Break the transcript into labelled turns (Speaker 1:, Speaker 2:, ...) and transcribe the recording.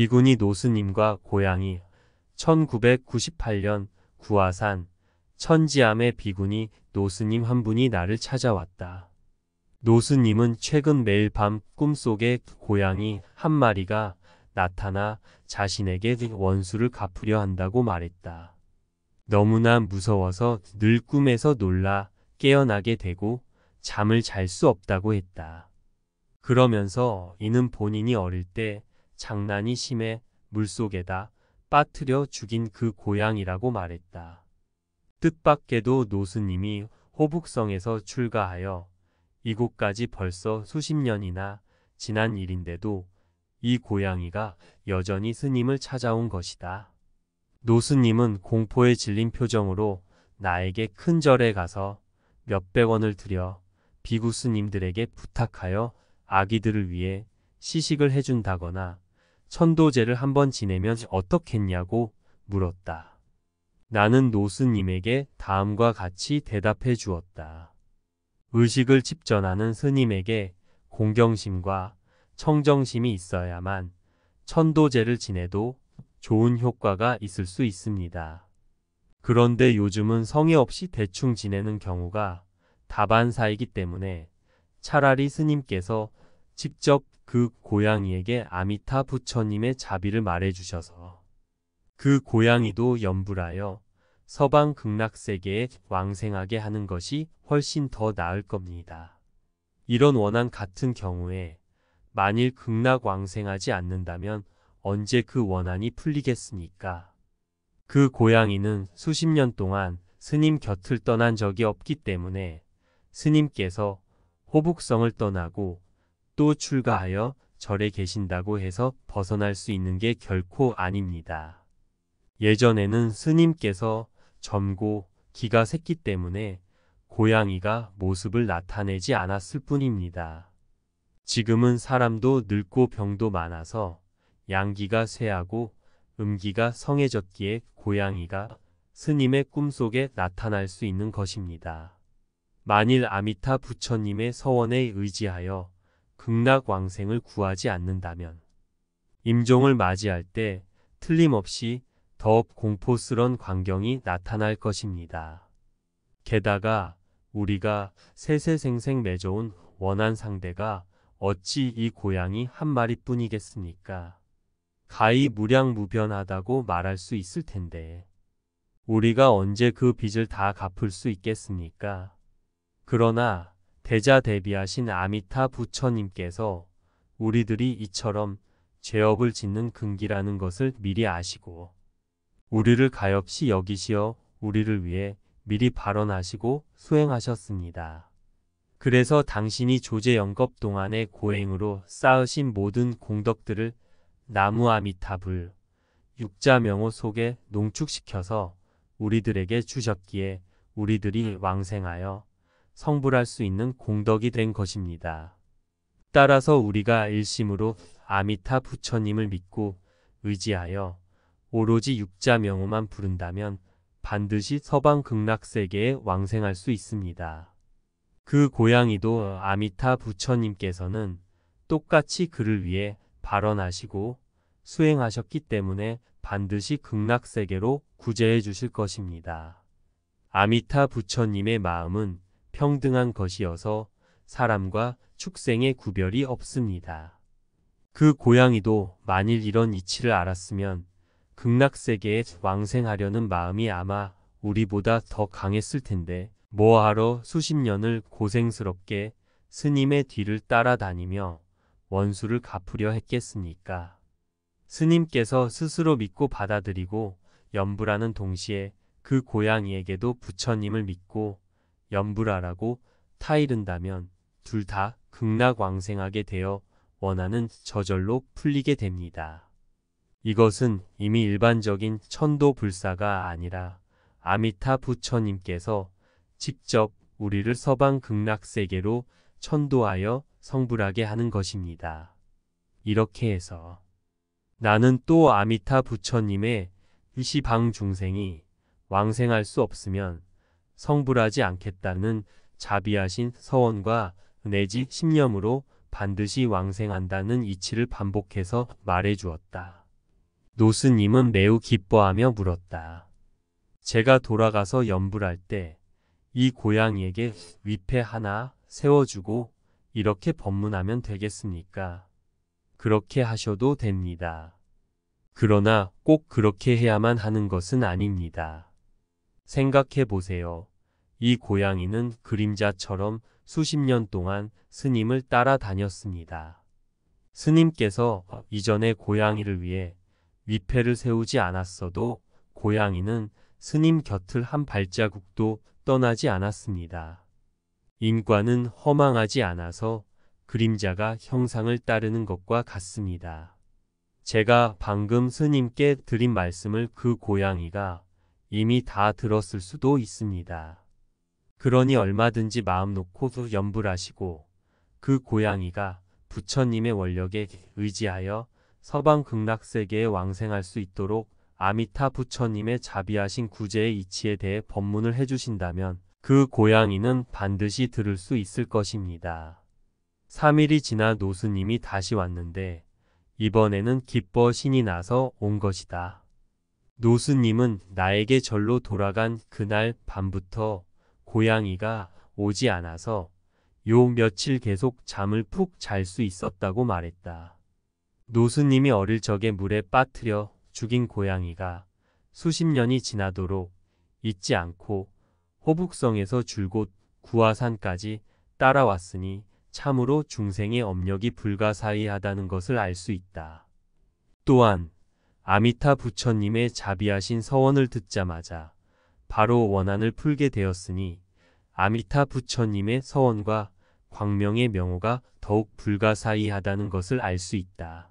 Speaker 1: 비구니 노스님과 고양이 1998년 구화산 천지암의 비구니 노스님 한 분이 나를 찾아왔다. 노스님은 최근 매일 밤 꿈속에 고양이 한 마리가 나타나 자신에게 원수를 갚으려 한다고 말했다. 너무나 무서워서 늘 꿈에서 놀라 깨어나게 되고 잠을 잘 수 없다고 했다. 그러면서 이는 본인이 어릴 때 장난이 심해 물속에다 빠뜨려 죽인 그 고양이라고 말했다. 뜻밖에도 노스님이 호북성에서 출가하여 이곳까지 벌써 수십 년이나 지난 일인데도 이 고양이가 여전히 스님을 찾아온 것이다. 노스님은 공포에 질린 표정으로 나에게 큰 절에 가서 몇백 원을 들여 비구 스님들에게 부탁하여 아기들을 위해 시식을 해준다거나 천도제를 한번 지내면 어떻겠냐고 물었다. 나는 노스님에게 다음과 같이 대답해 주었다. 의식을 집전하는 스님에게 공경심과 청정심이 있어야만 천도제를 지내도 좋은 효과가 있을 수 있습니다. 그런데 요즘은 성의 없이 대충 지내는 경우가 다반사이기 때문에 차라리 스님께서 직접 그 고양이에게 아미타 부처님의 자비를 말해주셔서 그 고양이도 염불하여 서방 극락세계에 왕생하게 하는 것이 훨씬 더 나을 겁니다. 이런 원한 같은 경우에 만일 극락 왕생하지 않는다면 언제 그 원한이 풀리겠습니까? 그 고양이는 수십 년 동안 스님 곁을 떠난 적이 없기 때문에 스님께서 호북성을 떠나고 또 출가하여 절에 계신다고 해서 벗어날 수 있는 게 결코 아닙니다. 예전에는 스님께서 점고, 기가 샜기 때문에 고양이가 모습을 나타내지 않았을 뿐입니다. 지금은 사람도 늙고 병도 많아서 양기가 쇠하고 음기가 성해졌기에 고양이가 스님의 꿈속에 나타날 수 있는 것입니다. 만일 아미타 부처님의 서원에 의지하여 극락왕생을 구하지 않는다면 임종을 맞이할 때 틀림없이 더욱 공포스런 광경이 나타날 것입니다. 게다가 우리가 세세생생 맺어온 원한 상대가 어찌 이 고양이 한 마리뿐이겠습니까? 가히 무량무변하다고 말할 수 있을 텐데 우리가 언제 그 빚을 다 갚을 수 있겠습니까? 그러나 대자 대비하신 아미타 부처님께서 우리들이 이처럼 죄업을 짓는 근기라는 것을 미리 아시고 우리를 가엾이 여기시어 우리를 위해 미리 발언하시고 수행하셨습니다. 그래서 당신이 조제 영겁 동안의 고행으로 쌓으신 모든 공덕들을 나무 아미타불 육자명호 속에 농축시켜서 우리들에게 주셨기에 우리들이 왕생하여 성불할 수 있는 공덕이 된 것입니다. 따라서 우리가 일심으로 아미타 부처님을 믿고 의지하여 오로지 육자명호만 부른다면 반드시 서방 극락세계에 왕생할 수 있습니다. 그 고양이도 아미타 부처님께서는 똑같이 그를 위해 발언하시고 수행하셨기 때문에 반드시 극락세계로 구제해 주실 것입니다. 아미타 부처님의 마음은 평등한 것이어서 사람과 축생의 구별이 없습니다. 그 고양이도 만일 이런 이치를 알았으면 극락세계에 왕생하려는 마음이 아마 우리보다 더 강했을 텐데 뭐하러 수십 년을 고생스럽게 스님의 뒤를 따라다니며 원수를 갚으려 했겠습니까? 스님께서 스스로 믿고 받아들이고 염불하는 동시에 그 고양이에게도 부처님을 믿고 염불하라고 타이른다면 둘 다 극락왕생하게 되어 원하는 저절로 풀리게 됩니다. 이것은 이미 일반적인 천도불사가 아니라 아미타 부처님께서 직접 우리를 서방 극락세계로 천도하여 성불하게 하는 것입니다. 이렇게 해서 나는 또 아미타 부처님의 이시방 중생이 왕생할 수 없으면 성불하지 않겠다는 자비하신 서원과 내지 심념으로 반드시 왕생한다는 이치를 반복해서 말해주었다. 노스님은 매우 기뻐하며 물었다. 제가 돌아가서 염불할때 이 고양이에게 위패 하나 세워주고 이렇게 법문하면 되겠습니까? 그렇게 하셔도 됩니다. 그러나 꼭 그렇게 해야만 하는 것은 아닙니다. 생각해 보세요. 이 고양이는 그림자처럼 수십 년 동안 스님을 따라다녔습니다. 스님께서 이전에 고양이를 위해 위패를 세우지 않았어도 고양이는 스님 곁을 한 발자국도 떠나지 않았습니다. 인과는 허망하지 않아서 그림자가 형상을 따르는 것과 같습니다. 제가 방금 스님께 드린 말씀을 그 고양이가 이미 다 들었을 수도 있습니다. 그러니 얼마든지 마음 놓고 연불하시고 그 고양이가 부처님의 원력에 의지하여 서방 극락세계에 왕생할 수 있도록 아미타 부처님의 자비하신 구제의 이치에 대해 법문을 해주신다면 그 고양이는 반드시 들을 수 있을 것입니다. 3일이 지나 노스님이 다시 왔는데 이번에는 기뻐 신이 나서 온 것이다. 노스님은 나에게 절로 돌아간 그날 밤부터 고양이가 오지 않아서 요 며칠 계속 잠을 푹 잘 수 있었다고 말했다. 노수님이 어릴 적에 물에 빠뜨려 죽인 고양이가 수십 년이 지나도록 잊지 않고 호북성에서 줄곧 구화산까지 따라왔으니 참으로 중생의 업력이 불가사의하다는 것을 알 수 있다. 또한 아미타 부처님의 자비하신 서원을 듣자마자 바로 원한을 풀게 되었으니 아미타 부처님의 서원과 광명의 명호가 더욱 불가사의하다는 것을 알 수 있다.